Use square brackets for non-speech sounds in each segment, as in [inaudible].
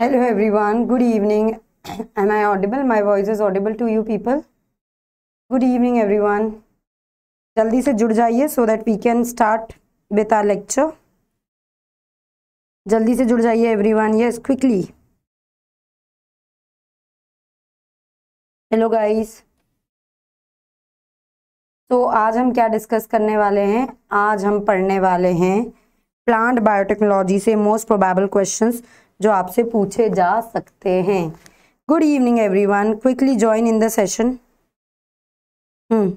One good evening am I audible my voice is audible to you people good evening everyone जल्दी से जुड़ जाइए so that we can start with our lecture जल्दी से जुड़ जाइए everyone yes quickly hello guys तो आज हम क्या डिस्कस करने वाले हैं आज हम पढ़ने वाले हैं प्लांट बायोटेक्नोलॉजी से मोस्ट प्रोबेबल क्वेश्चंस जो आपसे पूछे जा सकते हैं good evening everyone quickly join in the session hmm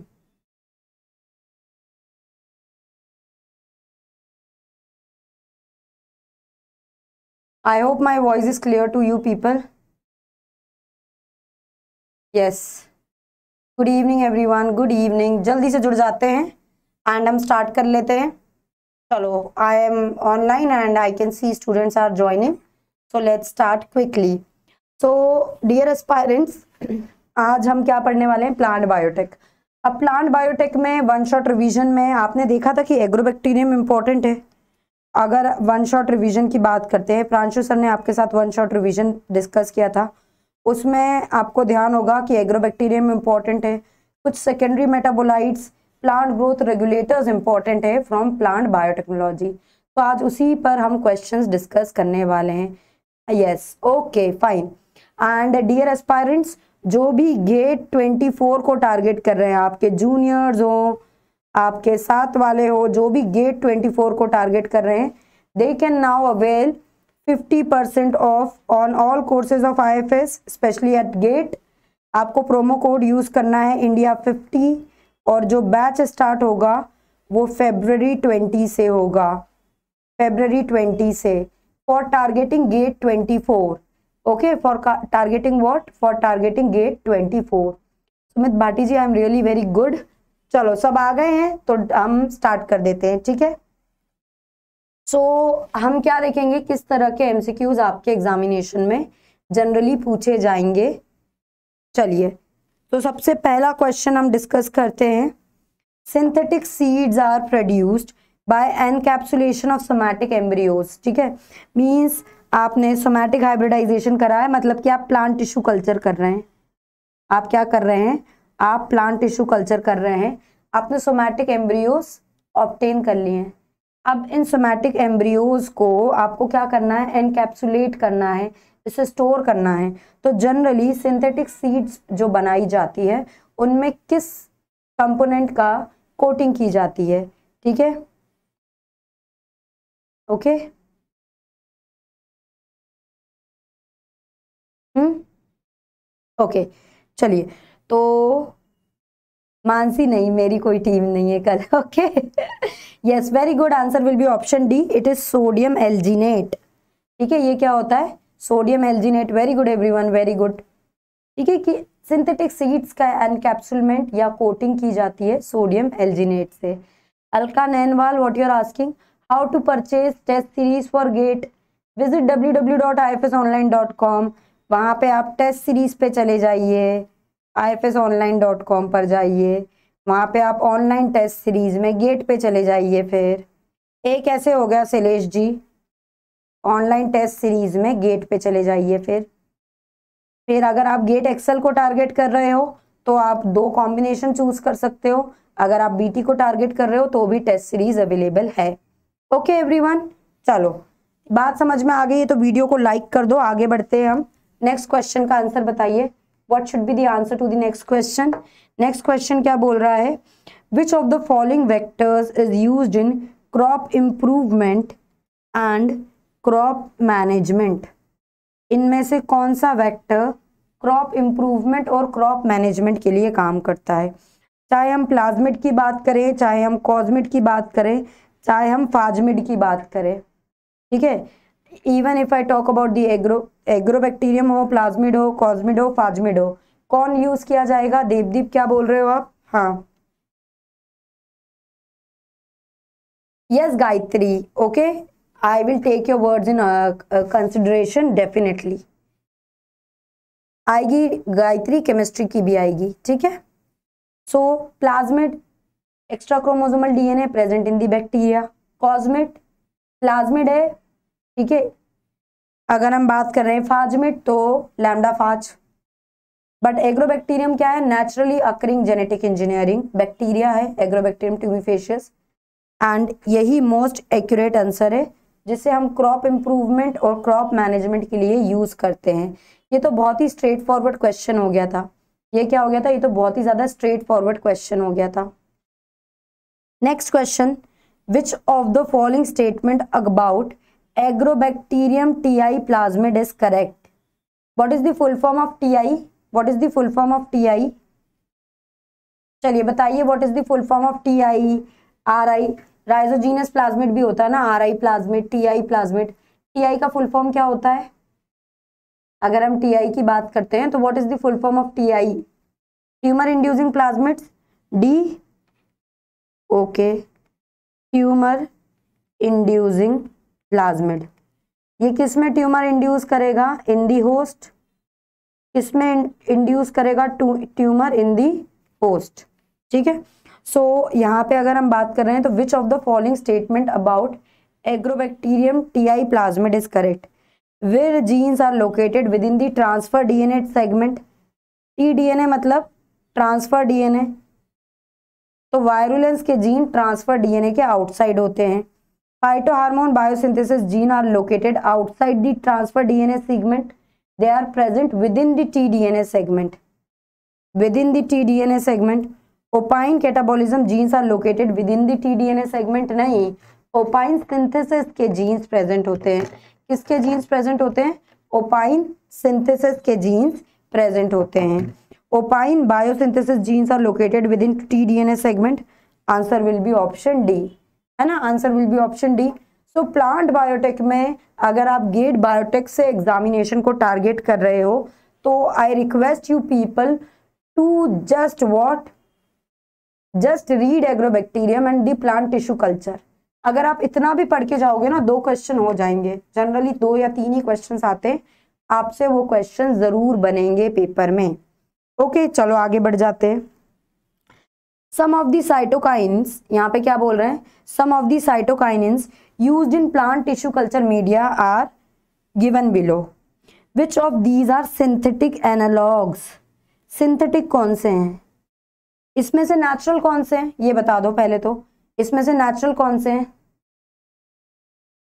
I hope my voice is clear to you people. Yes. Good evening everyone. Good evening. जल्दी से जुड़ जाते हैं एंड हम स्टार्ट कर लेते हैं चलो I am online and I can see students are joining so let start quickly so dear aspirants आज हम क्या पढ़ने वाले हैं प्लांट बायोटेक अब प्लांट बायोटेक में वन शॉट रिवीजन में आपने देखा था कि एग्रोबैक्टीरियम इम्पोर्टेंट है अगर वन शॉट रिवीजन की बात करते हैं प्रांशु सर ने आपके साथ वन शॉट रिवीजन डिस्कस किया था उसमें आपको ध्यान होगा कि एग्रोबैक्टीरियम इम्पॉर्टेंट है कुछ secondary metabolites plant growth regulators important है फ्रॉम प्लांट बायोटेक्नोलॉजी तो आज उसी पर हम क्वेश्चंस डिस्कस करने वाले हैं yes okay fine and dear aspirants जो भी गेट 24 को टारगेट कर रहे हैं आपके जूनियर्स हो आपके साथ वाले हो जो भी गेट 24 को टारगेट कर रहे हैं they can now avail 50 percent off on all courses of I F S specially at GATE आपको प्रोमो कोड यूज़ करना है इंडिया 50 और जो बैच स्टार्ट होगा वो फेबररी 20 से होगा फेबररी 20 से GATE twenty four okay for targeting what for targeting GATE twenty four Sumit Bhati ji I am really very good चलो सब आ गए हैं तो हम स्टार्ट कर देते हैं ठीक है सो so, हम क्या देखेंगे किस तरह के एमसीक्यूज आपके एग्जामिनेशन में जनरली पूछे जाएंगे चलिए तो सबसे पहला क्वेश्चन हम डिस्कस करते हैं synthetic seeds are produced by encapsulation of somatic embryos ठीक है मीन्स आपने सोमैटिक हाइब्रिडाइजेशन करा है मतलब कि आप प्लांट टिश्यू कल्चर कर रहे हैं आप क्या कर रहे हैं आप प्लांट टिश्यू कल्चर कर रहे हैं आपने सोमैटिक एम्ब्रियोज ऑप्टेन कर लिए हैं अब इन सोमैटिक एम्ब्रियोज को आपको क्या करना है एनकैप्सुलेट करना है इसे स्टोर करना है तो जनरली सिंथेटिक सीड्स जो बनाई जाती है उनमें किस कंपोनेंट का कोटिंग की जाती है ठीक है ओके हम्म ओके चलिए तो मानसी नहीं मेरी कोई टीम नहीं है कल [laughs] okay yes very good answer will be option D it is sodium alginate ठीक है ये क्या होता है sodium alginate very good everyone very good ठीक है कि सिंथेटिक सीड्स का एनकैप्सुलमेंट या कोटिंग की जाती है सोडियम एल्जीनेट से Alka Nainwal what you are asking how to purchase test series for gate visit www.ifsonline.com वहाँ पे आप टेस्ट सीरीज पे चले जाइए ifsonline.com पर जाइए वहाँ पे आप ऑनलाइन टेस्ट सीरीज में गेट पे चले जाइए फिर एक ऐसे हो गया Shailesh ji online test series में गेट पे चले जाइए फिर फिर अगर आप गेट एक्सेल को टारगेट कर रहे हो तो आप दो कॉम्बिनेशन चूज कर सकते हो अगर आप बीटी को टारगेट कर रहे हो तो भी टेस्ट सीरीज अवेलेबल है ओके एवरीवन चलो बात समझ में आ गई है तो वीडियो को लाइक कर दो आगे बढ़ते हैं हम नेक्स्ट क्वेश्चन का आंसर बताइए what should be the answer to the next question next question क्या बोल रहा है which of the following vectors is use in crop improvement and crop management इनमें से कौन सा वैक्टर क्रॉप इम्प्रूवमेंट और क्रॉप मैनेजमेंट के लिए काम करता है चाहे हम प्लाज्मिट की बात करें चाहे हम कॉजमिट की बात करें चाहे हम फाजमिड की बात करें ठीक है even if I talk about the agro Agrobacterium हो प्लाज्मिड हो कॉजमिड हो फाजमिड हो कौन यूज किया जाएगा देवदीप क्या बोल रहे हो आप हाँ yes Gayatri okay I will take your words in consideration definitely आएगी गायत्री केमिस्ट्री की भी आएगी ठीक है so plasmid extrachromosomal DNA present in the bacteria cosmid plasmid है ठीक है अगर हम बात कर रहे हैं फाजमिट तो लैमडा फाज बट एग्रोबैक्टीरियम क्या है naturally occurring genetic engineering bacteria है एग्रोबैक्टीरियम ट्यूमिफेशियस एंड यही मोस्ट एक्यूरेट आंसर है जिसे हम क्रॉप इम्प्रूवमेंट और क्रॉप मैनेजमेंट के लिए यूज़ करते हैं ये तो बहुत ही स्ट्रेट फॉरवर्ड क्वेश्चन हो गया था ये क्या हो गया था ये तो बहुत ही ज़्यादा स्ट्रेट फॉरवर्ड क्वेश्चन हो गया था next question which of the following statement about Agrobacterium T I plasmid is correct what is the full form of T I what is the full form of T I चलिए बताइए what is the full form of T I R I rhizogenes plasmid भी होता है ना R I plasmid T I plasmid T I का full form क्या होता है अगर हम टी आई की बात करते हैं तो what is the full form of T I tumour inducing plasmid D okay tumour inducing plasmid ये किस में ट्यूमर इंड्यूस करेगा इन दी होस्ट इसमें इंड्यूस करेगा ट्यूमर इन दी होस्ट ठीक है सो यहाँ पे अगर हम बात कर रहे हैं तो which of the following statement about Agrobacterium T I plasmid is correct where genes are located within the transfer D N A segment T D N A मतलब ट्रांसफर डी एन ए तो virulence के gene transfer DNA के outside होते हैं phytohormone biosynthesis gene are located outside the transfer DNA segment they are present within the T DNA segment within the T DNA segment opine catabolism genes are located within the T DNA segment नहीं opine synthesis के genes present होते हैं किसके genes present होते हैं opine synthesis के genes present होते हैं opine biosynthesis genes are located within T D N A segment answer will be option D है ना answer will be option D so plant biotech में अगर आप गेट बायोटेक से examination को टारगेट कर रहे हो तो I request you people to just what just read Agrobacterium and the plant tissue culture अगर आप इतना भी पढ़ के जाओगे ना दो क्वेश्चन हो जाएंगे जनरली दो या तीन ही क्वेश्चन आते हैं आपसे वो क्वेश्चन ज़रूर बनेंगे पेपर में ओके चलो आगे बढ़ जाते हैं सम ऑफ दी साइटोकाइन्स यहाँ पे क्या बोल रहे हैं some of the cytokinins use in plant tissue culture media are given below which of these are synthetic analogues synthetic कौन से हैं इसमें से नेचुरल कौन से हैं ये बता दो पहले तो इसमें से नेचुरल कौन से हैं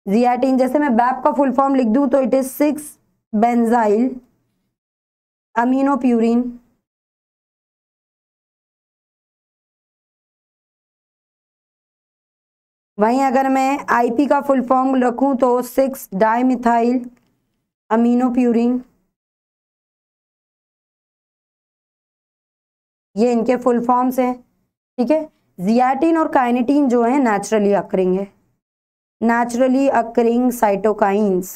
जियाटीन जैसे मैं बैप का फुल फॉर्म लिख दूं तो it is six benzyl amino purine वहीं अगर मैं आईपी का फुल फॉर्म रखूँ तो सिक्स डाई मिथाइल अमीनो ये इनके फुल फॉर्म्स हैं ठीक है जियाटिन और काइनेटिन जो है नेचुरली अक्रिंग है नेचुरली अक्रिंग साइटोकाइंस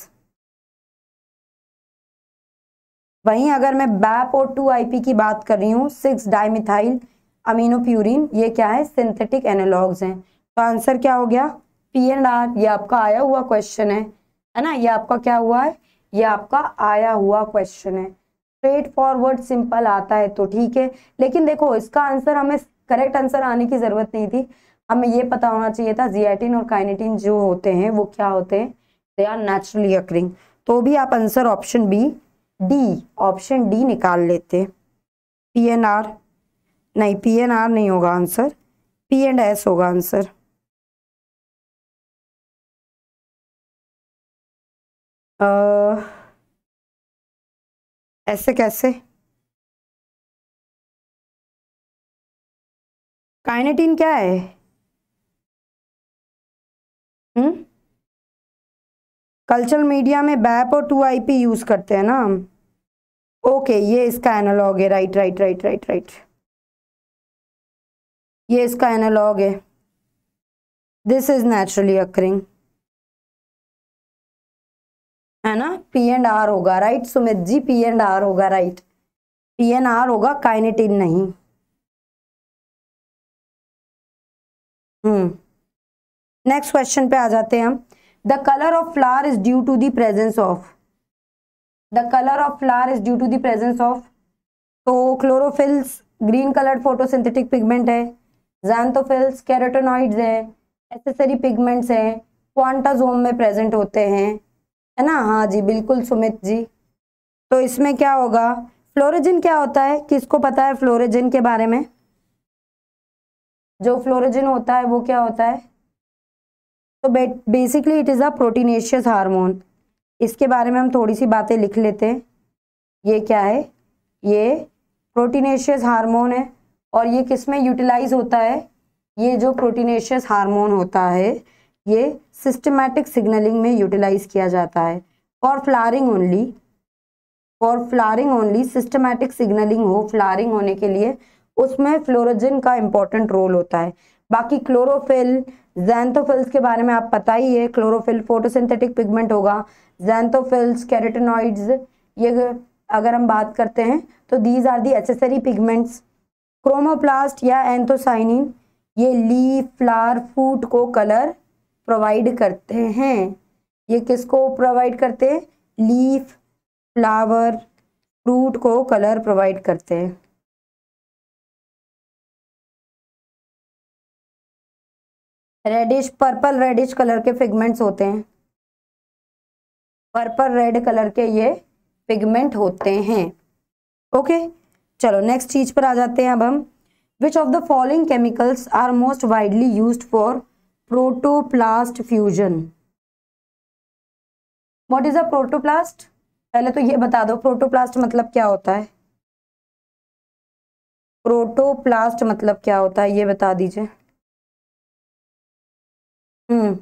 वहीं अगर मैं बैप और टू आईपी की बात कर रही हूँ सिक्स डाईमिथाइल अमीनोप्यूरिन ये क्या है सिंथेटिक एनालॉग्स हैं तो आंसर क्या हो गया पी एंड आर ये आपका आया हुआ क्वेश्चन है है ना ये आपका क्या हुआ है ये आपका आया हुआ क्वेश्चन है स्ट्रेट फॉरवर्ड सिंपल आता है तो ठीक है लेकिन देखो इसका आंसर हमें करेक्ट आंसर आने की ज़रूरत नहीं थी हमें ये पता होना चाहिए था जियाटिन और काइनेटिन जो होते हैं वो क्या होते हैं दे आर नेचुरली अकरिंग तो भी आप answer option B D option D निकाल लेते पी एन आर नहीं पी एन आर नहीं होगा आंसर पी एंड एस होगा आंसर ऐसे कैसे काइनेटीन क्या है हम्म कल्चरल मीडिया में बैप और टू आई पी यूज़ करते हैं ना हम ओके ये इसका एनालॉग है right right right right right ये इसका एनालॉग है दिस इज़ नेचुरली अकरिंग है ना पी एंड आर होगा right Sumit ji P and R होगा राइट पी एन आर होगा काइनेटिन नहीं हम्म नेक्स्ट क्वेश्चन पे आ जाते हैं हम the colour of flower is due to the presence of the colour of flower is due to the presence of तो chlorophylls green colour photosynthetic pigment है xanthophylls कैरेटोनॉइड्स है एसेसरी पिगमेंट्स हैं क्वांटाजोम में प्रेजेंट होते हैं है ना हाँ जी बिल्कुल सुमित जी तो इसमें क्या होगा फ्लोरोजिन क्या होता है किसको पता है फ्लोरोजिन के बारे में जो फ्लोरोजिन होता है वो क्या होता है तो basically it is a proteinaceous hormone इसके बारे में हम थोड़ी सी बातें लिख लेते हैं ये क्या है ये प्रोटीनेशियस हार्मोन है और ये किस में यूटिलाइज होता है ये जो प्रोटीनेशियस हार्मोन होता है ये सिस्टमैटिक सिग्नलिंग में यूटिलाइज किया जाता है for flowering only for flowering only systematic signalling हो फ्लारिंग होने के लिए उसमें फ्लोरोजिन का इंपॉर्टेंट रोल होता है बाकी क्लोरोफिल जैंथोफिल्स के बारे में आप पता ही है क्लोरोफिल फोटोसिंथेटिक पिगमेंट होगा जैंथोफिल्स कैरेटोनॉइड्स ये अगर हम बात करते हैं तो these are the accessory pigments chromoplast या एंथोसाइनिन ये लीफ फ्लावर फूट को कलर प्रोवाइड करते हैं ये किसको प्रोवाइड करते हैं लीफ फ्लावर फ्रूट को कलर प्रोवाइड करते हैं रेडिश पर्पल रेडिश कलर के पिगमेंट्स होते हैं पर्पल रेड कलर के ये पिगमेंट होते हैं ओके चलो नेक्स्ट चीज पर आ जाते हैं अब हम which of the following chemicals are most widely use for protoplast fusion what is a protoplast पहले तो ये बता दो प्रोटोप्लास्ट मतलब क्या होता है प्रोटोप्लास्ट मतलब क्या होता है ये बता दीजिए hmm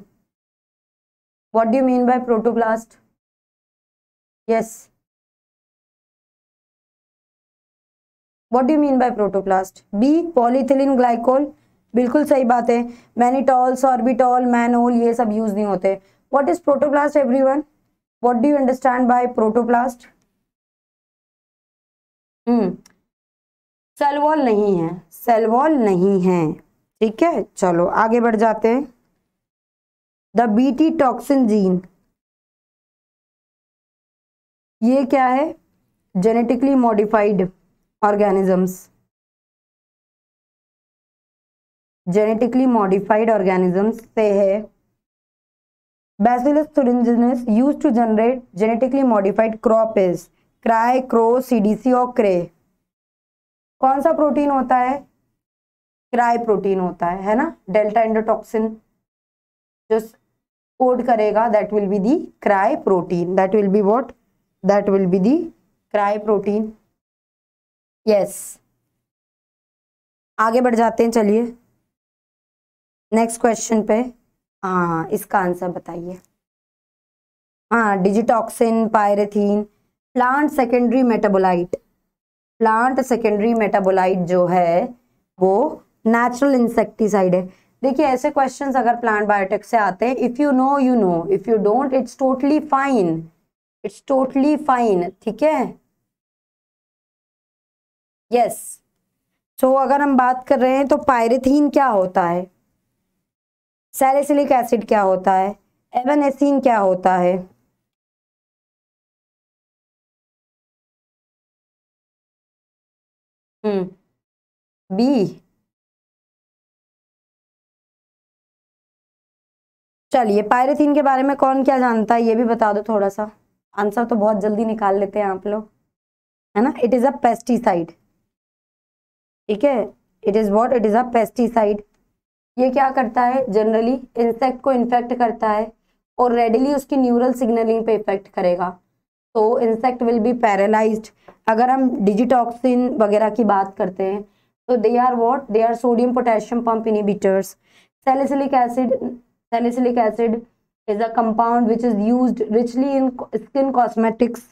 what do mean by protoplast yes what do mean by protoplast B polyethylene glycol बिल्कुल सही बात है मैनीटॉल सॉर्बिटॉल मैनोल ये सब यूज नहीं होते what is protoplast everyone what do you understand by protoplast cell wall नहीं है सेलवॉल नहीं है ठीक है चलो आगे बढ़ जाते हैं द बीटी टॉक्सिन जीन ये क्या है genetically modified organisms genetically modified organisms से है Bacillus thuringiensis use to generate genetically modified crop is cry क्रो सीडीसी और क्रे कौन सा प्रोटीन होता है क्राई प्रोटीन होता है है ना डेल्टा एंडोटॉक्सिन जो कोड करेगा that will be the cry protein that will be what that will be the cry protein yes आगे बढ़ जाते हैं चलिए नेक्स्ट क्वेश्चन पे हाँ इसका आंसर बताइए हाँ digitoxin pyrethrin plant secondary metabolite plant secondary metabolite जो है वो नेचुरल इंसेक्टिसाइड है देखिए ऐसे क्वेश्चंस अगर प्लांट बायोटेक से आते हैं if you know you know if you don't it's totally fine it's totally fine ठीक है यस yes. सो so, अगर हम बात कर रहे हैं तो पायरेथीन क्या होता है सैलिसिलिक एसिड क्या होता है एसिन क्या होता है हम्म बी चलिए पायरेथीन के बारे में कौन क्या जानता है ये भी बता दो थोड़ा सा आंसर तो बहुत जल्दी निकाल लेते हैं आप लोग है ना इट इज़ अ पेस्टिसाइड ठीक है it is what it is a pesticide ये क्या करता है जनरली इंसेक्ट को इन्फेक्ट करता है और रेडली उसकी न्यूरल सिग्नलिंग पे इफेक्ट करेगा तो इंसेक्ट विल बी पैरालाइज्ड अगर हम डिजिटॉक्सिन वगैरह की बात करते हैं तो they are what they are sodium potassium pump inhibitors salicylic acid salicylic acid is a compound which is use richly in skin cosmetics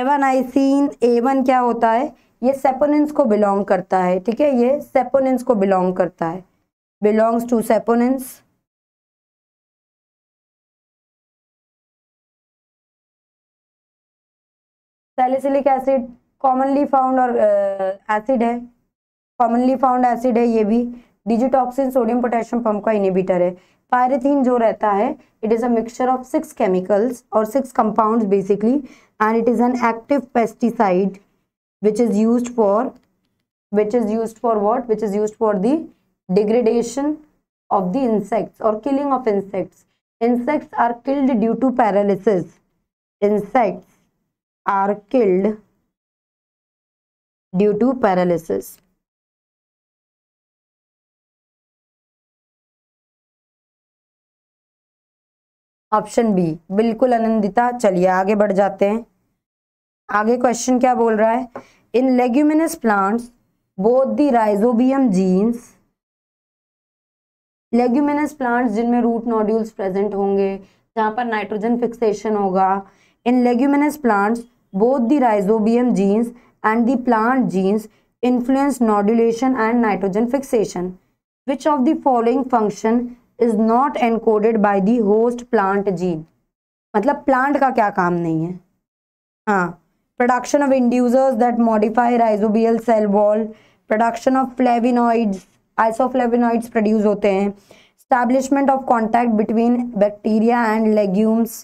avenacin एवन क्या होता है ये सेपोनिन्स को बिलोंग करता है ठीक है ये सेपोनिन्स को बिलोंग करता है belongs to saponins salicylic acid commonly found और एसिड uh, है commonly found एसिड है ये भी डिजिटॉक्सिन सोडियम पोटेशियम पंप का इनिबिटर है पायरेथीन जो रहता है it is a mixture of six chemicals और six compounds basically and it is an active pesticide which is use for which is use for what which is use for the degradation of the insects और killing of insects insects are killed due to paralysis insects are killed due to paralysis option B बिल्कुल आनंदिता चलिए आगे बढ़ जाते हैं आगे question क्या बोल रहा है in leguminous plants both the rhizobium genes leguminous plants जिनमें रूट नोड्यूल्स प्रेजेंट होंगे जहाँ पर नाइट्रोजन फिक्सेशन होगा in leguminous plants both the rhizobium genes and the plant genes influence nodulation and nitrogen fixation which of the following function is not encoded by the host plant gene मतलब plant का क्या काम नहीं है हाँ production of inducers that modify rhizobial cell wall production of फ्लेविनॉइड्स isoflavonoids produce होते हैं establishment of contact between bacteria and legumes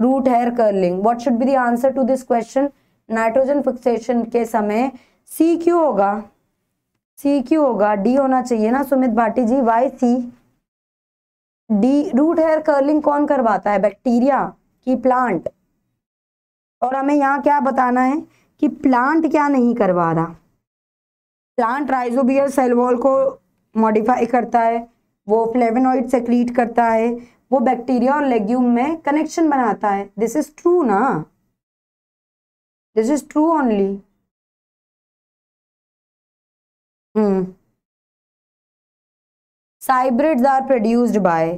root hair curling what should be the answer to this question nitrogen fixation के समय C Q होगा C Q होगा D होना चाहिए ना Sumit Bhati ji why C D root hair curling कौन करवाता है बैक्टीरिया की प्लांट और हमें यहाँ क्या बताना है कि प्लांट क्या नहीं करवा रहा प्लांट राइजोबियर सेलवॉल को मॉडिफाई करता है वो फ्लेवेनॉइड सेक्रीट करता है वो बैक्टीरिया और लेग्यूम में कनेक्शन बनाता है दिस इज ट्रू ना this is true only hmm cybrids are produced by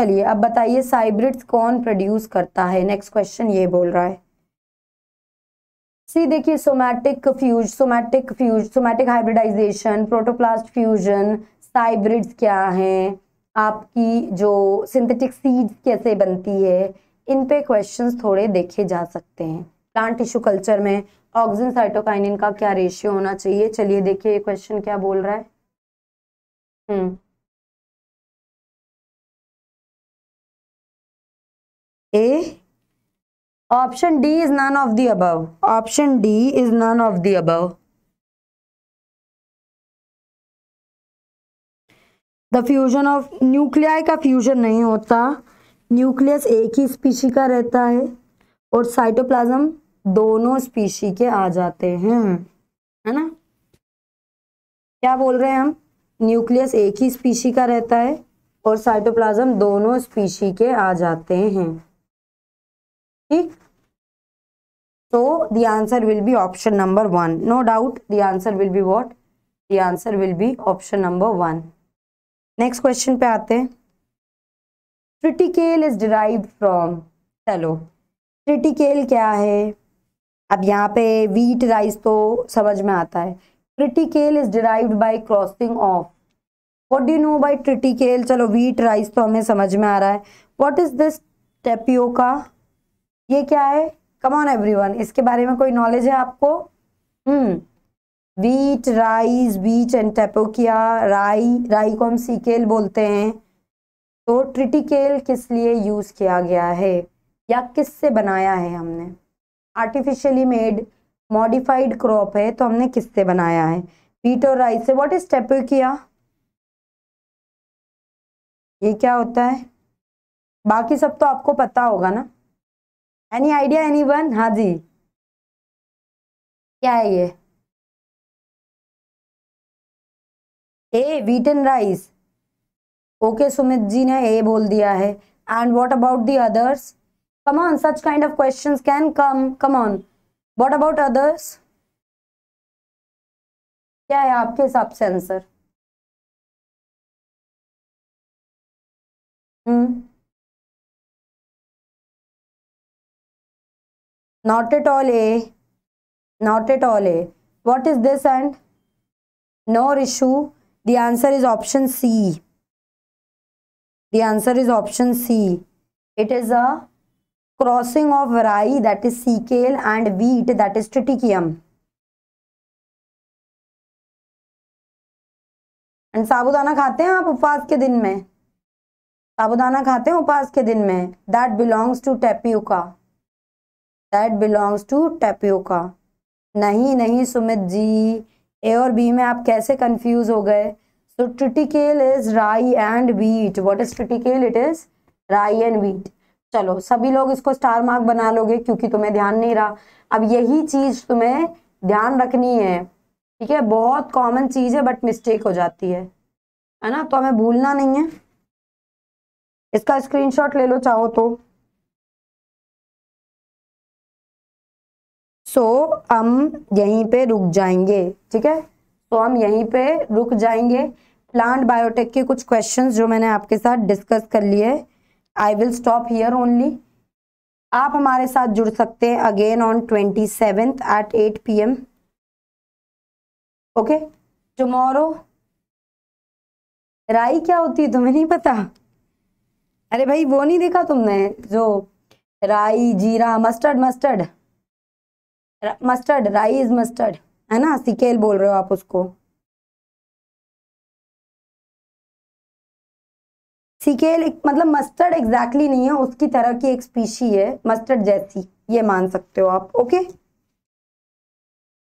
चलिए अब बताइए साइब्रिड्स कौन प्रोड्यूस करता है नेक्स्ट क्वेश्चन ये बोल रहा है सी देखिए somatic fuse somatic fuse somatic hybridization protoplast fusion cybrids क्या है आपकी जो सिंथेटिक सीड्स कैसे बनती है इन पे क्वेश्चंस थोड़े देखे जा सकते हैं प्लांट टिश्यू कल्चर में ऑक्सीजन साइटोकाइनिन का क्या रेशियो होना चाहिए चलिए देखिए ये क्वेश्चन क्या बोल रहा है hmm a option D is none of the above option D is none of the above the fusion of nuclei का फ्यूजन नहीं होता न्यूक्लियस एक ही स्पीशी का रहता है और साइटोप्लाज्म दोनों स्पीशी के आ जाते हैं है ना क्या बोल रहे हैं हम न्यूक्लियस एक ही स्पीशी का रहता है और साइटोप्लाज्म दोनों स्पीशी के आ जाते हैं ठीक so the answer will be option number one no doubt the answer will be what the answer will be option number one next question पे आते हैं क्रिटिकेल इज डिराइव फ्रॉम चलो क्रिटिकेल क्या है अब यहाँ पे वीट राइस तो समझ में आता है triticale is derive by crossing of what do know by triticale चलो वीट राइस तो हमें समझ में आ रहा है वॉट इज दिस टेपियो ये क्या है कम ऑन वन इसके बारे में कोई नॉलेज है आपको hmm wheat rice beet and tapioca rye rye को हम सीकेल बोलते हैं तो ट्रिटिकेल किस लिए यूज़ किया गया है या किस से बनाया है हमने आर्टिफिशियली मेड मॉडिफाइड क्रॉप है तो हमने किससे बनाया है वीट और राइस से व्हाट इज टेपोकिया ये क्या होता है बाकी सब तो आपको पता होगा ना एनी आइडिया एनी वन हाँ जी क्या है ये A wheat and rice okay Sumit ji ने ए बोल दिया है and what about the others come on such kind of question can come come on what about others क्या है आपके हिसाब से answer hmm not at all a not at all a what is this and no issue the answer is option c the answer is option c it is a crossing of rye that is kale and wheat that is tritichium and साबुदाना खाते हैं आप उपवास के दिन में साबुदाना खाते हैं उपवास के दिन में that belongs to tapioca that belongs to tapioca नहीं नहीं सुमित जी ए और बी में आप कैसे कंफ्यूज हो गए so triticale is rye and wheat what is triticale it is rye and wheat चलो सभी लोग इसको स्टार मार्क बना लोगे क्योंकि तुम्हें ध्यान नहीं रहा अब यही चीज तुम्हें ध्यान रखनी है ठीक है बहुत कॉमन चीज है बट मिस्टेक हो जाती है है ना तो हमें भूलना नहीं है इसका स्क्रीनशॉट ले लो चाहो तो सो so, हम यहीं पे रुक जाएंगे ठीक है तो हम यहीं पे रुक जाएंगे प्लांट बायोटेक के कुछ क्वेश्चंस जो मैंने आपके साथ डिस्कस कर लिए I will stop here only आप हमारे साथ जुड़ सकते हैं again on twenty seventh eight eight P M okay tomorrow rye क्या होती है तुम्हें नहीं पता अरे भाई वो नहीं देखा तुमने जो राई जीरा mustard mustard mustard rise mustard है ना सिकेल बोल रहे हो आप उसको सिकेल एक मतलब मस्टर्ड एग्जैक्टली नहीं है उसकी तरह की एक स्पीशी है मस्टर्ड जैसी ये मान सकते हो आप ओके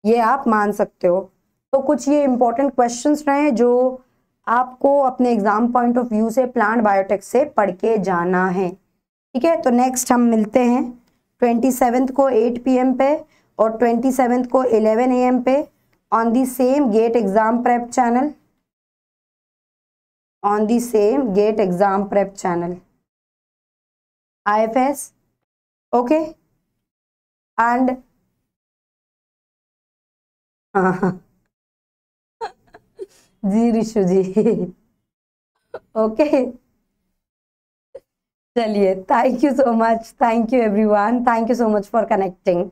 ये आप मान सकते हो तो कुछ ये इंपॉर्टेंट क्वेश्चंस रहे जो आपको अपने एग्जाम पॉइंट ऑफ व्यू से प्लांट बायोटेक से पढ़ के जाना है ठीक है तो नेक्स्ट हम मिलते हैं ट्वेंटी सेवेंथ को एट पी पे और ट्वेंटी सेवेंथ को एलेवन ए एम पे on the same GATE exam prep channel on the same GATE exam prep channel I F S okay and जी रिशु जी ओके [laughs] चलिए thank you so much thank you everyone thank you so much for connecting